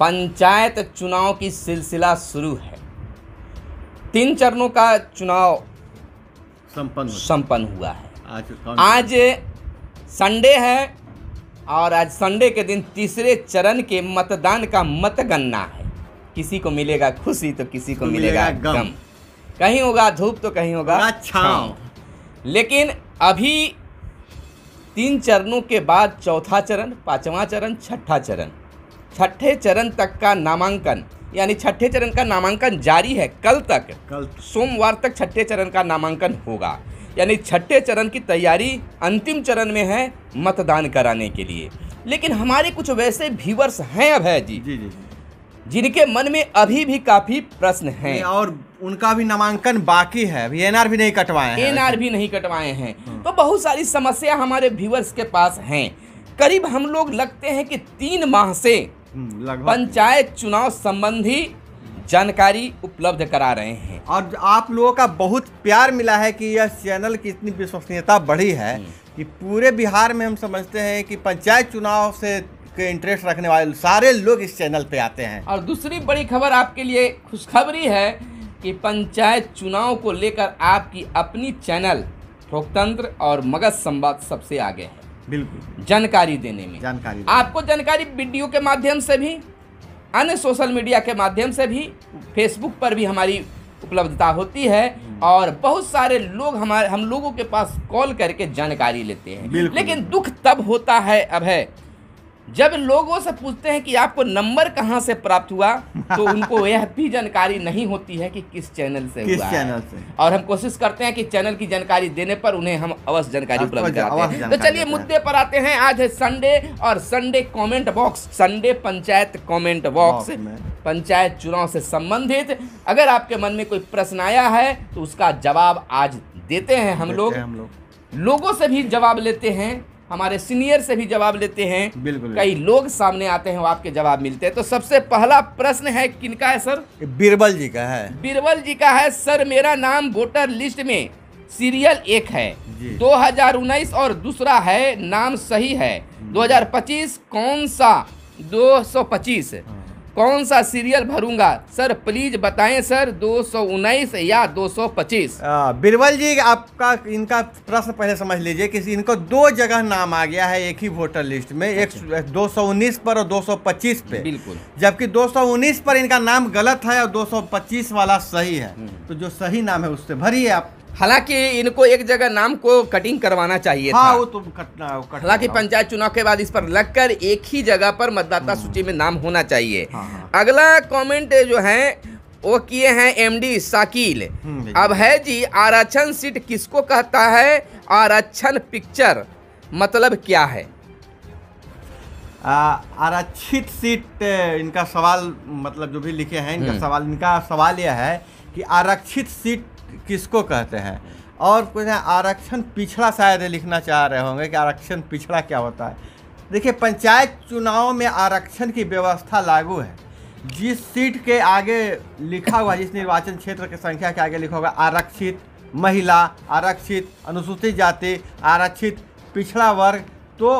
पंचायत चुनाव की सिलसिला शुरू है तीन चरणों का चुनाव संपन्न संपन्न हुआ है आज संडे है और आज संडे के दिन तीसरे चरण के मतदान का मतगणना है किसी को मिलेगा खुशी तो किसी को तो मिलेगा गम कहीं होगा धूप तो कहीं होगा छाँव लेकिन अभी तीन चरणों के बाद चौथा चरण पांचवा चरण छठा चरण छठे चरण तक का नामांकन यानी छठे चरण का नामांकन जारी है कल तक कल सोमवार तक छठे चरण का नामांकन होगा यानी छठे चरण की तैयारी अंतिम चरण में है मतदान कराने के लिए लेकिन हमारे कुछ वैसे व्यूवर्स हैं अभय जी जी जी जिनके मन में अभी भी काफी प्रश्न हैं और उनका भी नामांकन बाकी है अभी एनआर भी नहीं कटवाए हैं एनआर भी नहीं कटवाए हैं हाँ। तो बहुत सारी समस्या हमारे व्यूवर्स के पास हैं करीब हम लोग लगते हैं कि तीन माह से हम्म, पंचायत चुनाव संबंधी जानकारी उपलब्ध करा रहे हैं और आप लोगों का बहुत प्यार मिला है कि यह चैनल की इतनी विश्वसनीयता बढ़ी है हम्म। कि पूरे बिहार में हम समझते हैं कि पंचायत चुनाव से के इंटरेस्ट रखने वाले सारे लोग इस चैनल पे आते हैं और दूसरी बड़ी खबर आपके लिए खुशखबरी है कि पंचायत चुनाव को लेकर आपकी अपनी चैनल लोकतंत्र और मगध संवाद सबसे आगे है बिल्कुल जानकारी देने में जानकारी आपको जानकारी वीडियो के माध्यम से भी अन्य सोशल मीडिया के माध्यम से भी फेसबुक पर भी हमारी उपलब्धता होती है हम्म। और बहुत सारे लोग हमारे हम लोगों के पास कॉल करके जानकारी लेते हैं लेकिन दुख तब होता है अब है जब लोगों से पूछते हैं कि आपको नंबर कहाँ से प्राप्त हुआ तो उनको यह भी जानकारी नहीं होती है कि किस चैनल से किस हुआ चैनल से और हम कोशिश करते हैं कि चैनल की जानकारी देने पर उन्हें हम अवश्य जानकारी उपलब्ध कराते हैं तो चलिए मुद्दे पर आते हैं आज है संडे और Sunday comment box Sunday panchayat comment box panchayat चुनाव से संबंधित अगर आपके मन में कोई प्रश्न आया है तो उसका जवाब आज देते हैं हम लोग लोगों से भी जवाब लेते हैं हमारे सीनियर से भी जवाब लेते हैं बिल्कुल कई लोग सामने आते हैं वो आपके जवाब मिलते हैं तो सबसे पहला प्रश्न है किनका है सर बीरबल जी का है बीरबल जी का है सर मेरा नाम वोटर लिस्ट में सीरियल एक है दो और दूसरा है नाम सही है 2025 कौन सा 225 हाँ। कौन सा सीरियल भरूंगा सर प्लीज बताएं सर दो सौ उन्नीस या दो सौ पच्चीस बिरबल जी आपका इनका प्रश्न पहले समझ लीजिए कि इनको दो जगह नाम आ गया है एक ही वोटर लिस्ट में एक अच्छा। दो सौ उन्नीस पर और दो सौ पच्चीस पे बिल्कुल जबकि दो सौ उन्नीस पर इनका नाम गलत है और दो सौ पच्चीस वाला सही है हम्म। तो जो सही नाम है उससे भरिए आप हालांकि इनको एक जगह नाम को कटिंग करवाना चाहिए हाँ, था। वो तो कटना, कट हालांकि पंचायत चुनाव के बाद इस पर लगकर एक ही जगह पर मतदाता हम्म। सूची में नाम होना चाहिए हाँ, हाँ। अगला कमेंट जो है वो किए हैं एमडी साकील हम्म, अब है जी आरक्षण सीट किसको कहता है आरक्षण पिक्चर मतलब क्या है आरक्षित सीट इनका सवाल मतलब जो भी लिखे हैं इनका हम्म। सवाल इनका सवाल यह है कि आरक्षित सीट किसको कहते हैं और कुछ आरक्षण पिछड़ा शायद लिखना चाह रहे होंगे कि आरक्षण पिछड़ा क्या होता है देखिए पंचायत चुनाव में आरक्षण की व्यवस्था लागू है जिस सीट के आगे लिखा हुआ जिस निर्वाचन क्षेत्र की संख्या के आगे लिखा होगा आरक्षित महिला आरक्षित अनुसूचित जाति आरक्षित पिछड़ा वर्ग तो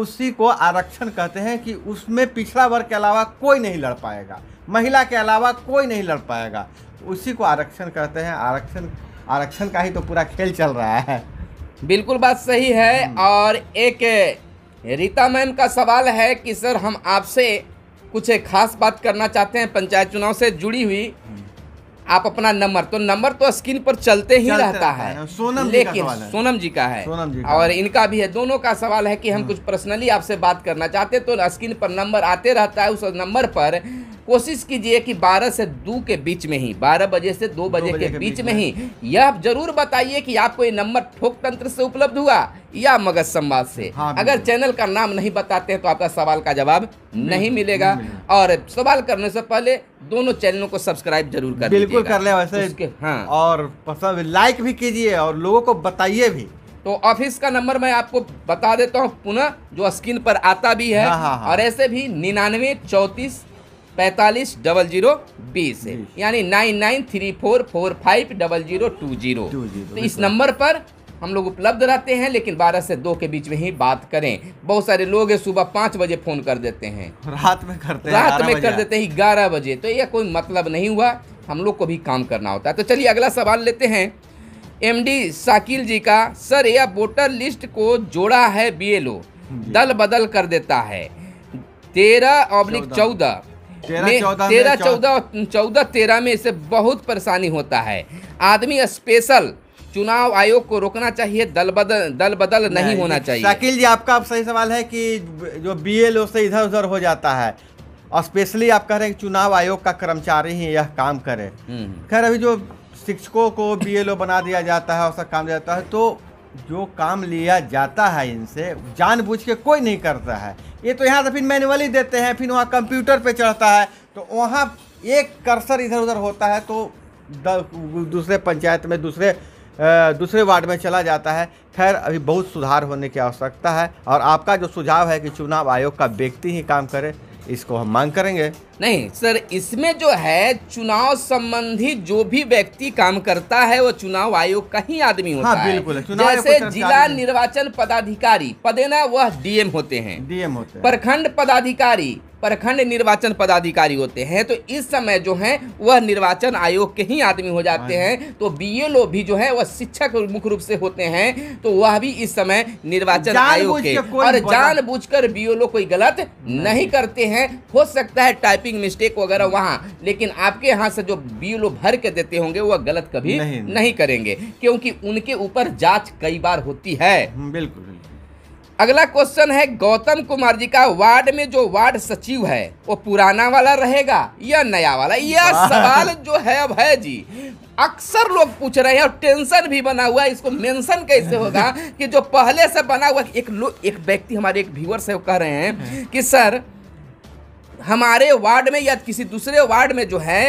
उसी को आरक्षण कहते हैं कि उसमें पिछड़ा वर्ग के अलावा कोई नहीं लड़ पाएगा महिला के अलावा कोई नहीं लड़ पाएगा उसी को आरक्षण कहते हैं आरक्षण आरक्षण का ही तो पूरा खेल चल रहा है बिल्कुल बात सही है हम्म। और एक रीता मैम का सवाल है कि सर हम आपसे कुछ खास बात करना चाहते हैं पंचायत चुनाव से जुड़ी हुई हम्म। आप अपना नंबर तो नंबर तो स्क्रीन पर चलते ही चलते रहता है, सोनम लेकिन जी का है। सोनम जी का है सोनम जी का और है। इनका भी है दोनों का सवाल है कि हम हम्म। कुछ पर्सनली आपसे बात करना चाहते तो स्क्रीन पर नंबर आते रहता है उस नंबर पर कोशिश कीजिए कि 12 से 2 के बीच में ही 12 बजे से 2 बजे, के, के बीच में ही यह आप जरूर बताइए कि आपको ये नंबर ठोक तंत्र से उपलब्ध हुआ या मगध संवाद से हाँ अगर चैनल का नाम नहीं बताते हैं तो आपका सवाल का जवाब नहीं मिलेगा और सवाल करने से पहले दोनों चैनलों को सब्सक्राइब जरूर कर बिल्कुल कर ले वैसे हाँ और लाइक भी कीजिए और लोगों को बताइए भी तो ऑफिस का नंबर मैं आपको बता देता हूँ पुनः जो स्क्रीन पर आता भी है हाँ हाँ हाँ। और ऐसे भी निन्यानवे चौंतीस पैंतालीस डबल जीरो बीस यानी nine nine three four four five double zero two zero तो इस नंबर पर हम लोग उपलब्ध रहते हैं लेकिन बारह से दो के बीच में ही बात करें बहुत सारे लोग सुबह पाँच बजे फ़ोन कर देते हैं रात में करते हैं रात में कर देते हैं ग्यारह बजे तो यह कोई मतलब नहीं हुआ हम लोग को भी काम करना होता है तो चलिए अगला सवाल लेते हैं एमडी साकिल जी का सर यह वोटर लिस्ट को जोड़ा है बी दल बदल कर देता है तेरह ऑब्लिक चौदह तेरह चौदह चौदह तेरह में इसे बहुत परेशानी होता है आदमी स्पेशल चुनाव आयोग को रोकना चाहिए दल बदल दल बदल नहीं, नहीं होना चाहिए शकील जी आपका आप सही सवाल है कि जो बी एल से इधर उधर हो जाता है और स्पेशली आप कह रहे हैं चुनाव आयोग का कर्मचारी ही यह काम करे हम्म। खैर अभी जो शिक्षकों को बी बना दिया जाता है उसका काम जाता है तो जो काम लिया जाता है इनसे जानबूझ के कोई नहीं करता है ये तो यहाँ से फिर मैनुअली देते हैं फिर वहाँ कंप्यूटर पे चढ़ता है तो वहाँ एक कर्सर इधर उधर होता है तो दूसरे पंचायत में दूसरे दूसरे वार्ड में चला जाता है खैर अभी बहुत सुधार होने की आवश्यकता है और आपका जो सुझाव है कि चुनाव आयोग का व्यक्ति ही काम करे इसको हम मांग करेंगे नहीं सर इसमें जो है चुनाव संबंधी जो भी व्यक्ति काम करता है वो चुनाव आयोग का ही आदमी होता हाँ, बिल्कुल है जैसे जिला निर्वाचन पदाधिकारी पदेना वह डीएम होते हैं डीएम होते हैं प्रखंड पदाधिकारी प्रखंड निर्वाचन पदाधिकारी होते हैं तो इस समय जो है वह निर्वाचन आयोग के ही आदमी हो जाते हाँ। हैं तो बीएलओ भी जो है वह शिक्षक मुख्य रूप से होते हैं तो वह भी इस समय निर्वाचन आयोग के और जानबूझकर बीएलओ कोई गलत नहीं करते हैं हो सकता है टाइपिंग मिस्टेक वगैरह वहाँ लेकिन आपके यहाँ से जो बीएलओ भर के देते होंगे वह गलत कभी नहीं, नहीं करेंगे क्योंकि उनके ऊपर जांच कई बार होती है बिल्कुल अगला क्वेश्चन है गौतम कुमार जी का वार्ड में जो वार्ड सचिव है वो पुराना वाला रहेगा या नया वाला यह सवाल जो है अब है जी अक्सर लोग पूछ रहे हैं और टेंशन भी बना हुआ है इसको मेंशन कैसे होगा कि जो पहले से बना हुआ एक लोग एक व्यक्ति हमारे एक व्यूअर से कह रहे हैं कि सर हमारे वार्ड में या किसी दूसरे वार्ड में जो है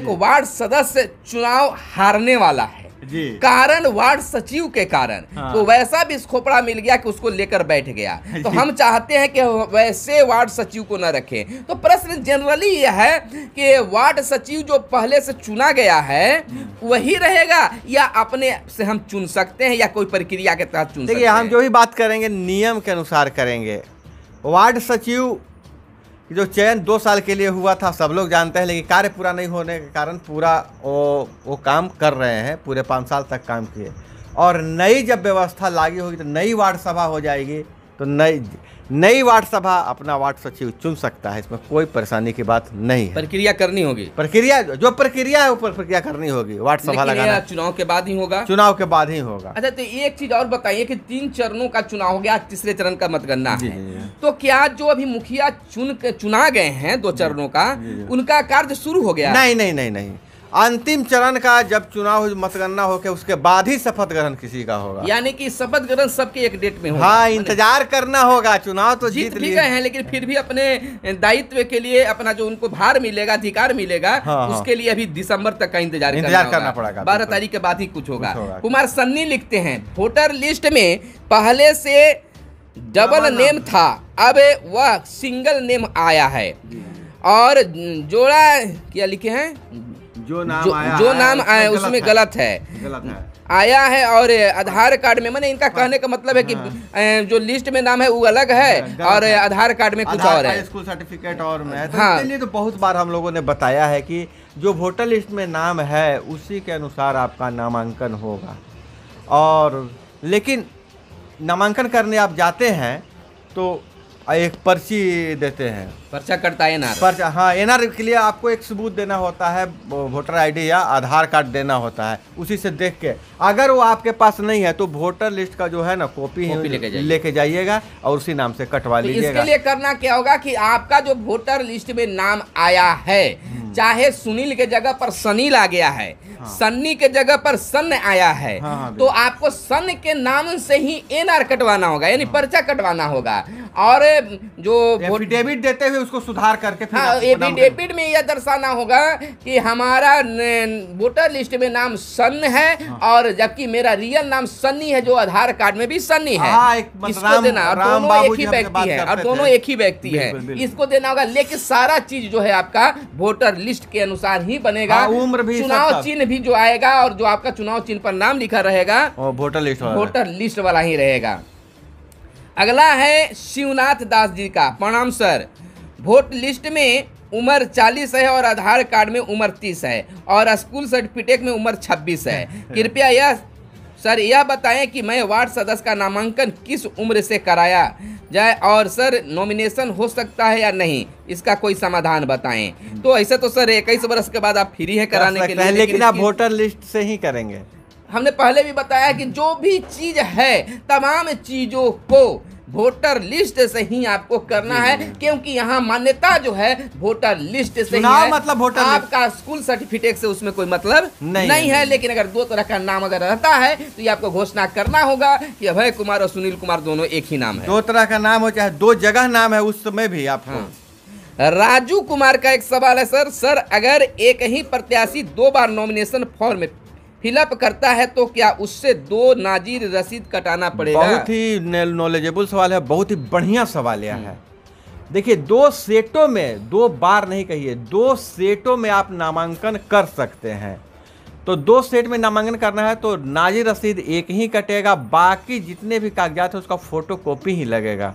एक वार्ड सदस्य चुनाव हारने वाला है जी कारण वार्ड सचिव के कारण हाँ। तो वैसा भी खोपड़ा मिल गया कि उसको लेकर बैठ गया तो हम चाहते हैं कि वैसे वार्ड सचिव को न रखें तो प्रश्न जनरली यह है कि वार्ड सचिव जो पहले से चुना गया है वही रहेगा या अपने से हम चुन सकते हैं या कोई प्रक्रिया के तहत चुन सकते हम जो भी बात करेंगे नियम के अनुसार करेंगे वार्ड सचिव कि जो चयन दो साल के लिए हुआ था सब लोग जानते हैं लेकिन कार्य पूरा नहीं होने के कारण पूरा वो वो काम कर रहे हैं पूरे पाँच साल तक काम किए और नई जब व्यवस्था लागू होगी तो नई वार्ड सभा हो जाएगी तो नई नई वार्ड सभा अपना वार्ड सचिव चुन सकता है इसमें कोई परेशानी की बात नहीं है प्रक्रिया करनी होगी प्रक्रिया जो प्रक्रिया है वो प्रक्रिया करनी होगी वार्ड सभा लगाना चुनाव के बाद ही होगा चुनाव के बाद ही होगा अच्छा तो एक चीज और बताइए कि तीन चरणों का चुनाव हो गया तीसरे चरण का मतगणना है तो क्या जो अभी मुखिया चुन चुना गए हैं दो चरणों का उनका कार्य शुरू हो गया नहीं नहीं नहीं नहीं अंतिम चरण का जब चुनाव मतगणना होकर उसके बाद ही शपथ ग्रहण किसी का होगा यानी कि शपथ ग्रहण सबके एक डेट में होगा हाँ इंतजार करना होगा चुनाव तो जीत, जीत भी हैं लेकिन फिर भी अपने दायित्व के लिए अपना जो उनको भार मिलेगा अधिकार मिलेगा हाँ, हाँ। उसके लिए अभी दिसंबर तक का इंतजार इंतजार करना पड़ेगा बारह तारीख के बाद ही कुछ होगा कुमार सन्नी लिखते हैं वोटर लिस्ट में पहले से डबल नेम था अब वह सिंगल नेम आया है और जोड़ा क्या लिखे हैं जो नाम जो, आया जो नाम आए आया उसमें गलत है गलत है आया है और आधार कार्ड में मैंने इनका हाँ। कहने का मतलब है कि हाँ। जो लिस्ट में नाम है वो अलग है हाँ, और आधार कार्ड में कुछ और है स्कूल सर्टिफिकेट और मैथ तो हाँ। तो बहुत बार हम लोगों ने बताया है कि जो वोटर लिस्ट में नाम है उसी के अनुसार आपका नामांकन होगा और लेकिन नामांकन करने आप जाते हैं तो एक पर्ची देते हैं पर्चा कटता है एनआर पर्चा हाँ एनआर के लिए आपको एक सबूत देना होता है वोटर आईडी या आधार कार्ड देना होता है उसी से देख के अगर वो आपके पास नहीं है तो वोटर लिस्ट का जो है ना कॉपी लेके लेके जाइएगा और उसी नाम से कटवा तो लीजिएगा इसके लिए करना क्या होगा कि आपका जो वोटर लिस्ट में नाम आया है हम्म। चाहे सुनील के जगह पर सनील आ गया है हाँ। सन्नी के जगह पर सन्न आया है हाँ, हाँ, तो आपको सन्न के नाम से ही एनआर कटवाना होगा यानी हाँ। पर्चा कटवाना होगा और जो एफिडेविट देते हुए उसको सुधार करके फिर हाँ, एपिड में यह दर्शाना होगा कि हमारा वोटर लिस्ट में नाम सन्न है हाँ। और जबकि मेरा रियल नाम सन्नी है जो आधार कार्ड में भी सन्नी है हाँ, मतलब इसको देना और दोनों एक ही व्यक्ति है और दोनों एक ही व्यक्ति है इसको देना होगा लेकिन सारा चीज जो है आपका वोटर लिस्ट के अनुसार ही बनेगा हाँ, उम्र भी चुनाव चिन्ह भी जो आएगा और जो आपका चुनाव चिन्ह पर नाम लिखा रहेगा वोटर लिस्ट वोटर लिस्ट वाला ही रहेगा अगला है शिवनाथ दास जी का प्रणाम सर वोट लिस्ट में उम्र 40 है और आधार कार्ड में उम्र 30 है और स्कूल सर्टिफिकेट में उम्र 26 है कृपया यह सर यह बताएं कि मैं वार्ड सदस्य का नामांकन किस उम्र से कराया जाए और सर नॉमिनेशन हो सकता है या नहीं इसका कोई समाधान बताएं हम्म। तो ऐसे तो सर इक्कीस वर्ष के बाद आप फ्री है कराने के लिए लेकिन आप वोटर लिस्ट से ही करेंगे हमने पहले भी बताया कि जो भी चीज़ है तमाम चीज़ों को वोटर लिस्ट से ही आपको करना है क्योंकि यहाँ मान्यता जो है वोटर लिस्ट से ही मतलब वोटर आपका स्कूल सर्टिफिकेट से उसमें कोई मतलब नहीं, नहीं है लेकिन अगर दो तरह का नाम अगर रहता है तो ये आपको घोषणा करना होगा कि अभय कुमार और सुनील कुमार दोनों एक ही नाम है दो तरह का नाम हो चाहे दो जगह नाम है उस समय भी आप हाँ। राजू कुमार का एक सवाल है सर सर अगर एक ही प्रत्याशी दो बार नॉमिनेशन फॉर्म फिलअप करता है तो क्या उससे दो नाजिर रसीद कटाना पड़ेगा बहुत ही नॉलेजेबल सवाल है बहुत ही बढ़िया सवाल यह है हम्म। देखिए दो सेटों में दो बार नहीं कहिए दो सेटों में आप नामांकन कर सकते हैं तो दो सेट में नामांकन करना है तो नाजिर रसीद एक ही कटेगा बाकी जितने भी कागजात हैं उसका फ़ोटो कॉपी ही लगेगा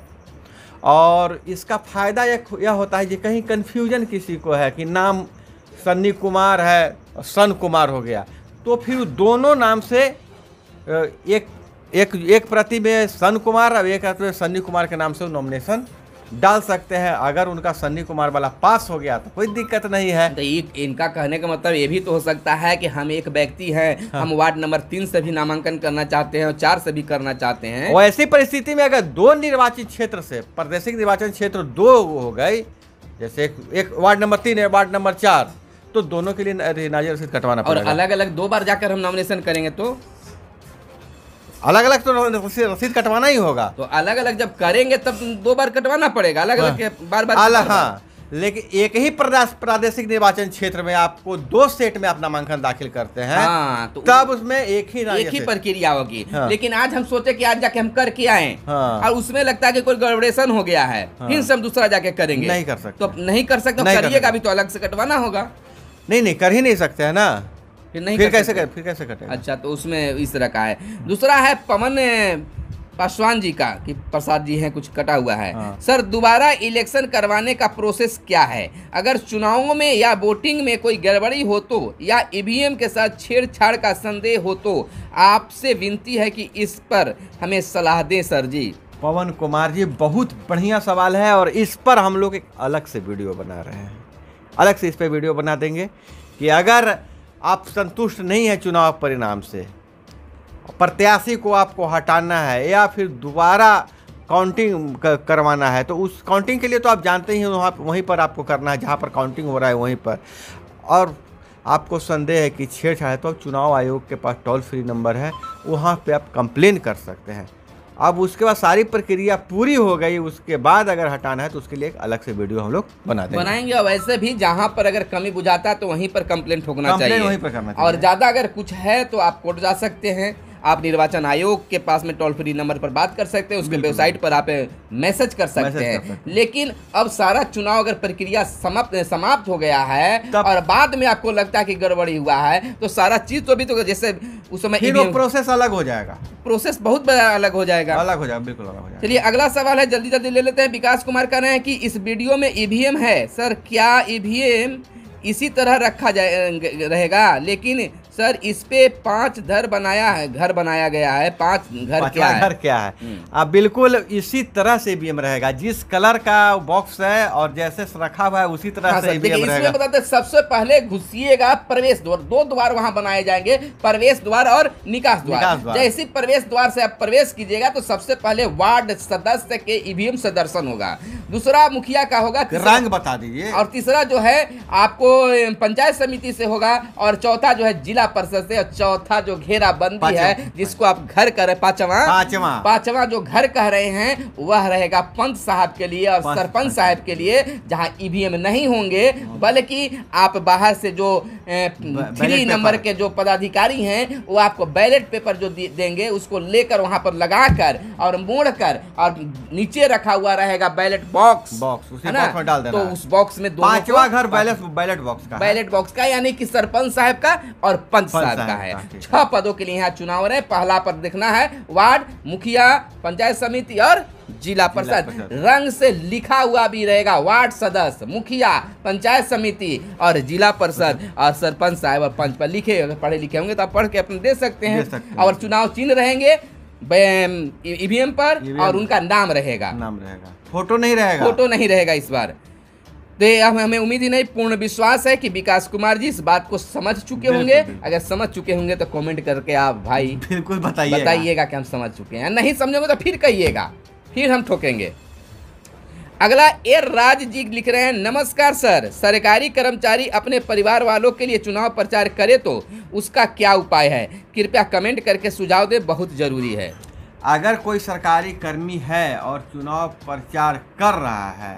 और इसका फ़ायदा यह होता है कि कहीं कन्फ्यूजन किसी को है कि नाम सन्नी कुमार है सन कुमार हो गया तो फिर दोनों नाम से एक एक एक प्रति में सन कुमार और एक प्रति में सन्नी कुमार के नाम से नॉमिनेशन डाल सकते हैं अगर उनका सन्नी कुमार वाला पास हो गया तो कोई दिक्कत नहीं है तो एक इनका कहने का मतलब ये भी तो हो सकता है कि हम एक व्यक्ति हैं हाँ। हम वार्ड नंबर तीन से भी नामांकन करना चाहते हैं और चार से भी करना चाहते हैं और ऐसी परिस्थिति में अगर दो निर्वाचित क्षेत्र से प्रादेशिक निर्वाचन क्षेत्र दो हो गई जैसे एक, एक वार्ड नंबर तीन है वार्ड नंबर चार तो दोनों के लिए नाजिर रसीद कटवाना और अलग अलग दो बार जाकर हम नॉमिनेशन करेंगे तो अलग अलग तो रसीद कटवाना ही होगा तो अलग अलग जब करेंगे तब दो बार कटवाना पड़ेगा अलग अलग हाँ। बार बार अलग हाँ लेकिन एक ही प्रादेशिक निर्वाचन क्षेत्र में आपको दो सेट में आप नामांकन दाखिल करते हैं हाँ, तो तब उसमें एक ही एक ही प्रक्रिया होगी हाँ, लेकिन आज हम सोचे कि आज जाके हम करके आए हाँ, और उसमें लगता है कि कोई गड़बड़ेशन हो गया है हाँ, फिर हम दूसरा जाके करेंगे नहीं कर सकते तो नहीं कर सकते करिएगा अभी तो अलग से कटवाना होगा नहीं नहीं कर ही नहीं सकते है ना फिर नहीं फिर कैसे कर फिर कैसे कटे अच्छा तो उसमें इस तरह का है दूसरा है पवन पासवान जी का कि प्रसाद जी हैं कुछ कटा हुआ है हाँ। सर दोबारा इलेक्शन करवाने का प्रोसेस क्या है अगर चुनावों में या वोटिंग में कोई गड़बड़ी हो तो या ईवीएम के साथ छेड़छाड़ का संदेह हो तो आपसे विनती है कि इस पर हमें सलाह दें सर जी पवन कुमार जी बहुत बढ़िया सवाल है और इस पर हम लोग एक अलग से वीडियो बना रहे हैं अलग से इस पर वीडियो बना देंगे कि अगर आप संतुष्ट नहीं हैं चुनाव परिणाम से प्रत्याशी को आपको हटाना है या फिर दोबारा काउंटिंग करवाना है तो उस काउंटिंग के लिए तो आप जानते ही वहाँ वहीं पर आपको करना है जहाँ पर काउंटिंग हो रहा है वहीं पर और आपको संदेह है कि छेड़छाड़ है तो चुनाव आयोग के पास टोल फ्री नंबर है वहाँ पे आप कंप्लेन कर सकते हैं अब उसके बाद सारी प्रक्रिया पूरी हो गई उसके बाद अगर हटाना है तो उसके लिए एक अलग से वीडियो हम लोग बना देंगे बनाएंगे और वैसे भी जहाँ पर अगर कमी बुझाता है तो वहीं पर कंप्लेन ठोकना चाहिए वहीं पर और ज़्यादा अगर कुछ है तो आप कोर्ट जा सकते हैं आप निर्वाचन आयोग के पास में टोल फ्री नंबर पर बात कर सकते हैं उसके वेबसाइट पर आप मैसेज कर सकते हैं लेकिन अब सारा चुनाव अगर प्रक्रिया समाप्त समाप्त हो गया है और बाद में आपको लगता है कि गड़बड़ी हुआ है तो सारा चीज तो भी तो जैसे उस समय प्रोसेस अलग हो जाएगा प्रोसेस बहुत अलग हो जाएगा अलग हो जाएगा बिल्कुल अलग चलिए अगला सवाल है जल्दी जल्दी ले लेते हैं विकास कुमार कह रहे हैं कि इस वीडियो में ईवीएम e है सर क्या ईवीएम e इसी तरह रखा जाए रहेगा लेकिन सर इस पे पांच घर बनाया है घर बनाया गया है पांच घर क्या है घर क्या है अब बिल्कुल इसी तरह से बीएम रहेगा जिस कलर का बॉक्स है और जैसे रखा हुआ है उसी तरह हाँ से ईवीएम रहेगा बताते सबसे पहले घुसिएगा प्रवेश द्वार दो द्वार वहां बनाए जाएंगे प्रवेश द्वार और निकास द्वार जैसे प्रवेश द्वार से आप प्रवेश कीजिएगा तो सबसे पहले वार्ड सदस्य के ईवीएम से दर्शन होगा दूसरा मुखिया का होगा रंग बता दीजिए और तीसरा जो है आपको पंचायत समिति से होगा और चौथा जो है जिला दूसरा पर्सन से चौथा जो घेरा बंदी है जिसको आप घर कर रहे पांचवा पांचवा पांचवा जो घर कह रहे हैं वह रहेगा पंच साहब के लिए और सरपंच साहब के लिए जहाँ ईवीएम e नहीं होंगे हाँ। बल्कि आप बाहर से जो थ्री नंबर के जो पदाधिकारी हैं वो आपको बैलेट पेपर जो देंगे उसको लेकर वहाँ पर लगा कर और मोड़ कर और नीचे रखा हुआ रहेगा बैलेट बॉक्स बॉक्स उसी बॉक्स में डाल देना तो उस बॉक्स में पांचवा घर बैलेट बॉक्स का बैलेट बॉक्स का यानी कि सरपंच साहब का और पंच साल का है छह पदों के लिए यहाँ चुनाव हो रहे हैं पहला पद देखना है वार्ड मुखिया पंचायत समिति और जिला परिषद रंग से लिखा हुआ भी रहेगा वार्ड सदस्य मुखिया पंचायत समिति और जिला परिषद और सरपंच साहब और पंच पर लिखे पढ़े लिखे होंगे तो आप पढ़ के अपने दे सकते हैं और चुनाव चिन्ह रहेंगे ईवीएम पर और उनका नाम रहेगा नाम रहेगा फोटो नहीं रहेगा फोटो नहीं रहेगा इस बार तो हमें उम्मीद ही नहीं पूर्ण विश्वास है कि विकास कुमार जी इस बात को समझ चुके होंगे अगर समझ चुके होंगे तो कमेंट करके आप भाई बिल्कुल बताइए बताइएगा कि हम समझ चुके हैं नहीं समझोगे तो फिर कहिएगा फिर हम ठोकेंगे अगला ए राज जी लिख रहे हैं नमस्कार सर सरकारी कर्मचारी अपने परिवार वालों के लिए चुनाव प्रचार करे तो उसका क्या उपाय है कृपया कमेंट करके सुझाव दे बहुत जरूरी है अगर कोई सरकारी कर्मी है और चुनाव प्रचार कर रहा है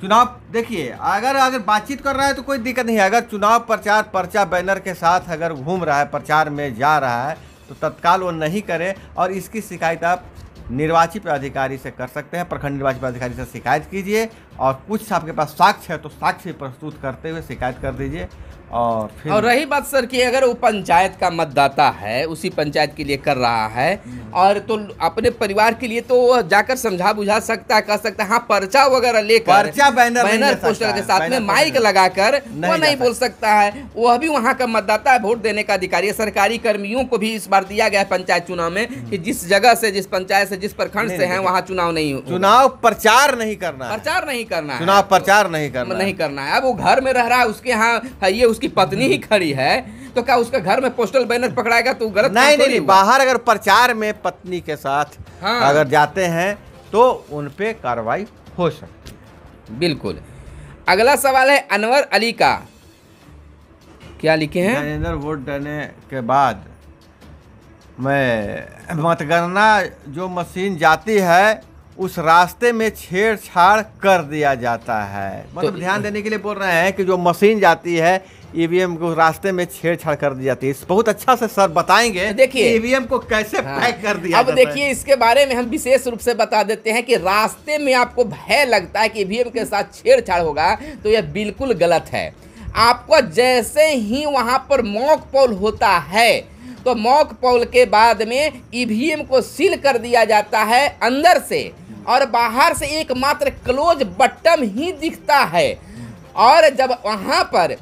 चुनाव देखिए अगर अगर बातचीत कर रहा है तो कोई दिक्कत नहीं है अगर चुनाव प्रचार पर्चा बैनर के साथ अगर घूम रहा है प्रचार में जा रहा है तो तत्काल वो नहीं करे और इसकी शिकायत आप निर्वाचित अधिकारी से कर सकते हैं प्रखंड निर्वाचित अधिकारी से शिकायत कीजिए और कुछ आपके पास साक्ष्य है तो साक्ष्य प्रस्तुत करते हुए शिकायत कर दीजिए और फिर और रही बात सर कि अगर वो पंचायत का मतदाता है उसी पंचायत के लिए कर रहा है और तो अपने परिवार के लिए तो जाकर समझा बुझा सकता है कह सकता है हाँ पर्चा वगैरह लेकर बैनर बैनर पोस्टर के साथ में माइक लगाकर वो नहीं बोल सकता है वह भी वहाँ का मतदाता है वोट देने का अधिकारी है सरकारी कर्मियों को भी इस बार दिया गया है पंचायत चुनाव में कि हम्म। जिस जगह से जिस पंचायत से जिस प्रखंड से है वहाँ चुनाव नहीं चुनाव प्रचार नहीं करना प्रचार नहीं करना चुनाव प्रचार नहीं करना नहीं करना है अब वो घर में रह रहा है उसके यहाँ ये उसकी पत्नी ही खड़ी है तो क्या उसका घर में पोस्टल बैनर पकड़ाएगा तो गलत नहीं नहीं, नहीं बाहर अगर प्रचार में पत्नी के साथ हाँ। अगर जाते हैं तो उन पे कार्रवाई हो सकती है बिल्कुल अगला सवाल है अनवर अली का क्या लिखे हैं नरेंद्र वोट देने के बाद मैं मतगणना जो मशीन जाती है उस रास्ते में छेड़छाड़ कर दिया जाता है मतलब तो ध्यान देने के लिए बोल रहे हैं कि जो मशीन जाती है ईवीएम e को रास्ते में छेड़छाड़ कर दी जाती है बहुत अच्छा से सर बताएंगे तो देखिए ईवीएम e को कैसे हाँ, पैक कर दिया अब देखिए इसके बारे में हम विशेष रूप से बता देते हैं कि रास्ते में आपको भय लगता है कि ईवीएम e के साथ छेड़छाड़ होगा तो यह बिल्कुल गलत है आपको जैसे ही वहां पर मॉक पोल होता है तो मॉक पोल के बाद में ईवीएम को सील कर दिया जाता है अंदर से और बाहर से एकमात्र क्लोज बटन ही दिखता है और जब वहाँ पर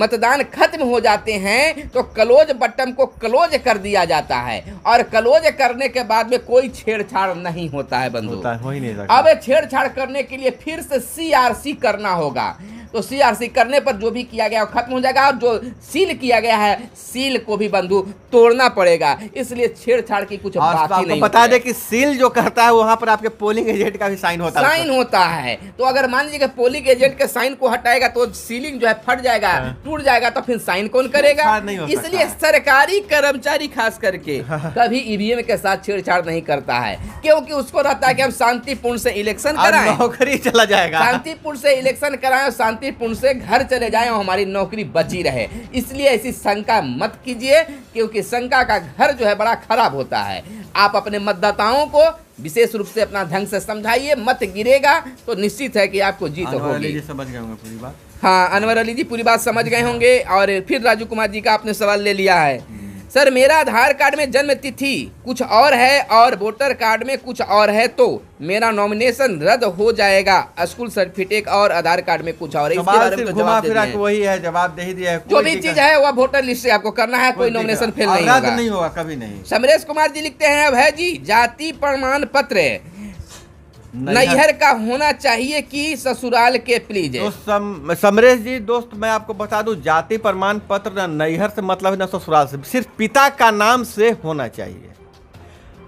मतदान खत्म हो जाते हैं तो क्लोज बटन को क्लोज कर दिया जाता है और क्लोज करने के बाद में कोई छेड़छाड़ नहीं होता है बंधु होता है, हो अब छेड़छाड़ करने के लिए फिर से सीआरसी करना होगा तो सीआरसी करने पर जो भी किया गया वो खत्म हो जाएगा और जो सील किया गया है सील को भी बंधु तोड़ना पड़ेगा इसलिए छेड़छाड़ की कुछ बात नहीं बता दे कि सील जो करता है वहां पर आपके पोलिंग एजेंट का भी साइन होता है साइन होता है तो अगर मान लीजिए पोलिंग एजेंट के साइन को हटाएगा तो सीलिंग जो है फट जाएगा हाँ। टूट जाएगा तो फिर साइन कौन करेगा इसलिए सरकारी कर्मचारी खास करके हाँ। कभी ईवीएम e के साथ छेड़छाड़ नहीं करता है क्योंकि उसको रहता है कि हम शांतिपूर्ण से इलेक्शन कराएं नौकरी चला जाएगा शांतिपूर्ण से इलेक्शन कराएं और शांतिपूर्ण से घर चले जाएं और हमारी नौकरी बची रहे इसलिए ऐसी शंका मत कीजिए क्योंकि शंका का घर जो है बड़ा खराब होता है आप अपने मतदाताओं को विशेष रूप से अपना ढंग से समझाइए मत गिरेगा तो निश्चित है कि आपको जीत होगी समझ गए पूरी बात हाँ अनवर अली जी पूरी बात समझ गए होंगे और फिर राजू कुमार जी का आपने सवाल ले लिया है सर मेरा आधार कार्ड में जन्म तिथि कुछ और है और वोटर कार्ड में कुछ और है तो मेरा नॉमिनेशन रद्द हो जाएगा स्कूल सर्टिफिकेट और आधार कार्ड में कुछ और तो वही है जवाब दे दिया है जो भी चीज है वह वोटर लिस्ट से आपको करना है कोई नॉमिनेशन फेल नहीं होगा कभी नहीं समरेश कुमार जी लिखते हैं अब है जी जाति प्रमाण पत्र नैहर का होना चाहिए कि ससुराल के प्लीज तो सम, समरेश जी दोस्त मैं आपको बता दूं जाति प्रमाण पत्र नैहर से मतलब है ना ससुराल से सिर्फ पिता का नाम से होना चाहिए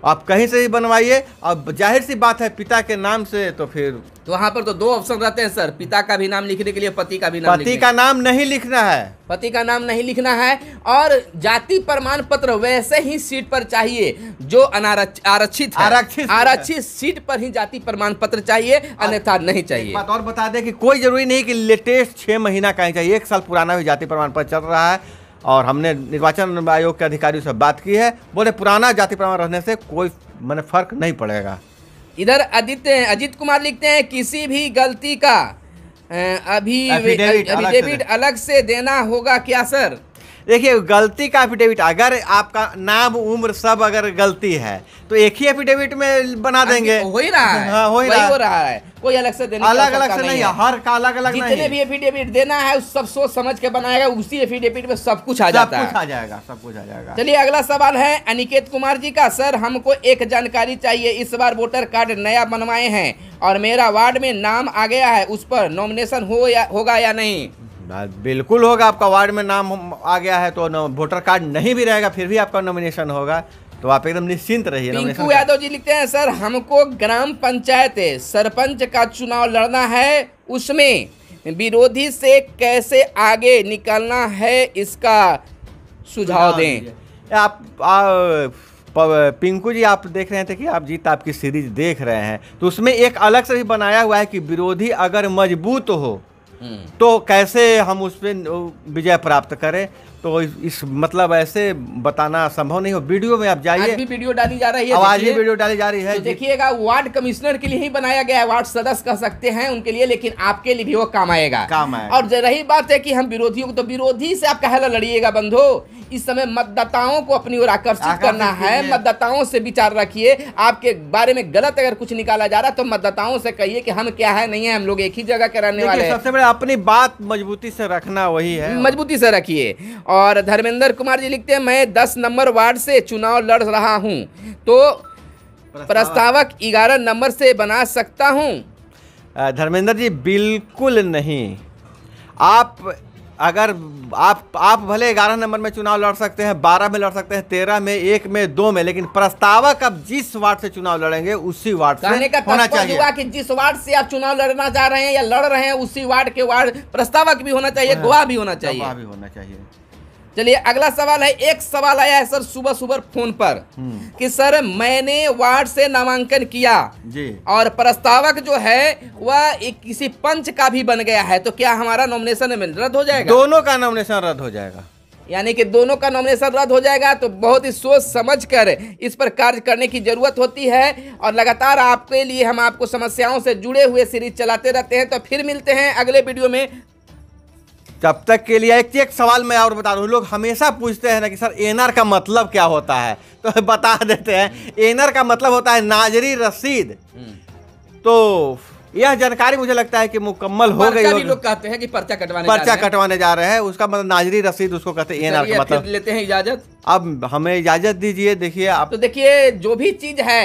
आप कहीं से भी बनवाइए अब जाहिर सी बात है पिता के नाम से तो फिर तो वहाँ पर तो दो ऑप्शन रहते हैं सर पिता का भी नाम लिखने के लिए पति का भी नाम पति का नाम नहीं लिखना है पति का नाम नहीं लिखना है और जाति प्रमाण पत्र वैसे ही सीट पर चाहिए जो आरक्षित आरक्षित आरक्षित सीट पर ही जाति प्रमाण पत्र चाहिए अन्यथा नहीं चाहिए बात और बता दें कि कोई जरूरी नहीं कि लेटेस्ट छह महीना का ही चाहिए एक साल पुराना भी जाति प्रमाण पत्र चल रहा है और हमने निर्वाचन आयोग के अधिकारियों से बात की है बोले पुराना जाति प्रमाण रहने से कोई मैंने फर्क नहीं पड़ेगा इधर आदित्य अजित कुमार लिखते हैं किसी भी गलती का अभी अलग से देना होगा क्या सर देखिए गलती का एफिडेविट अगर आपका नाम उम्र सब अगर गलती है तो एक ही एफिडेविट में बना हाँ देंगे हो ही रहा है हाँ, हो ही रहा, रहा है कोई अलग से देने अलग अलग से नहीं हर का अलग अलग जितने भी एफिडेविट देना है उस सब सोच समझ के बनाएगा उसी एफिडेविट में सब कुछ आ जाता है सब कुछ आ जाएगा सब कुछ आ जाएगा चलिए अगला सवाल है अनिकेत कुमार जी का सर हमको एक जानकारी चाहिए इस बार वोटर कार्ड नया बनवाए हैं और मेरा वार्ड में नाम आ गया है उस पर नॉमिनेशन हो या होगा या नहीं बिल्कुल होगा आपका वार्ड में नाम आ गया है तो वोटर कार्ड नहीं भी रहेगा फिर भी आपका नॉमिनेशन होगा तो आप एकदम निश्चिंत रहिए पिंकू यादव जी लिखते हैं सर हमको ग्राम पंचायत सरपंच का चुनाव लड़ना है उसमें विरोधी से कैसे आगे निकलना है इसका सुझाव दें आप पिंकू जी आप देख रहे थे कि आप जीत आपकी सीरीज देख रहे हैं तो उसमें एक अलग से भी बनाया हुआ है कि विरोधी अगर मजबूत हो तो कैसे हम उसमें विजय प्राप्त करें तो इस मतलब ऐसे बताना संभव नहीं हो वीडियो में आप जाइए भी वीडियो डाली जा रही है आवाज भी वीडियो डाली जा रही है तो देखिएगा वार्ड कमिश्नर के लिए ही बनाया गया है वार्ड सदस्य कह सकते हैं उनके लिए लेकिन आपके लिए भी वो काम आएगा काम आएगा और रही बात है कि हम विरोधियों को तो विरोधी से आप कहला लड़िएगा बंधु इस समय मतदाताओं को अपनी ओर आकर्षित करना है मतदाताओं से विचार रखिए आपके बारे में गलत अगर कुछ निकाला जा रहा है तो मतदाताओं से कहिए कि हम क्या है नहीं है हम लोग एक ही जगह के रहने वाले हैं सबसे बड़ा अपनी बात मजबूती से रखना वही है मजबूती से रखिए और धर्मेंद्र कुमार जी लिखते हैं मैं दस नंबर वार्ड से चुनाव लड़ रहा हूँ तो प्रस्तावक ग्यारह नंबर से बना सकता हूँ धर्मेंद्र जी बिल्कुल नहीं आप अगर आप आप भले ग्यारह नंबर में चुनाव लड़ सकते हैं बारह में लड़ सकते हैं तेरह में एक में दो में लेकिन प्रस्तावक अब जिस वार्ड से चुनाव लड़ेंगे उसी वार्ड से का होना चाहिए हुआ कि जिस वार्ड से आप चुनाव लड़ना चाह रहे हैं या लड़ रहे हैं उसी वार्ड के वार्ड प्रस्तावक भी होना चाहिए हाँ। गवाह भी होना चाहिए गवाह भी होना चाहिए चलिए अगला सवाल है एक सवाल आया है सर सुबह सुबह फोन पर हम्म। कि सर मैंने वार्ड से नामांकन किया जी। और प्रस्तावक जो है वह किसी पंच का भी बन गया है तो क्या हमारा नॉमिनेशन रद्द हो जाएगा दोनों का नॉमिनेशन रद्द हो जाएगा यानी कि दोनों का नॉमिनेशन रद्द हो जाएगा तो बहुत ही सोच समझ कर इस पर कार्य करने की ज़रूरत होती है और लगातार आपके लिए हम आपको समस्याओं से जुड़े हुए सीरीज चलाते रहते हैं तो फिर मिलते हैं अगले वीडियो में तब तक के लिए एक एक सवाल मैं और बता रहा हूँ लोग हमेशा पूछते हैं ना कि सर एनआर का मतलब क्या होता है तो बता देते हैं एनआर का मतलब होता है नाजरी रसीद हम्म। तो यह जानकारी मुझे लगता है कि मुकम्मल हो गई लोग कहते हैं कि पर्चा कटवाने पर्चा कटवाने जा रहे हैं उसका मतलब नाजरी रसीद उसको कहते हैं एनआर का मतलब लेते हैं इजाजत अब हमें इजाजत दीजिए देखिए आप तो देखिए जो भी चीज है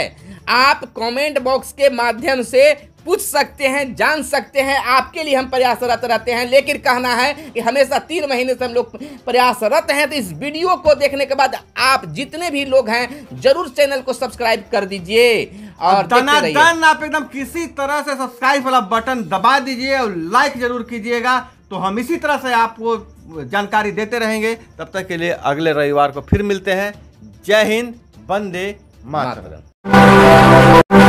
आप कमेंट बॉक्स के माध्यम से पूछ सकते हैं जान सकते हैं आपके लिए हम प्रयासरत रहते हैं लेकिन कहना है कि हमेशा तीन महीने से हम लोग प्रयासरत हैं तो इस वीडियो को देखने के बाद आप जितने भी लोग हैं जरूर चैनल को सब्सक्राइब कर दीजिए और दन आप एकदम किसी तरह से सब्सक्राइब वाला बटन दबा दीजिए और लाइक जरूर कीजिएगा तो हम इसी तरह से आपको जानकारी देते रहेंगे तब तक के लिए अगले रविवार को फिर मिलते हैं जय हिंद बंदे मातरम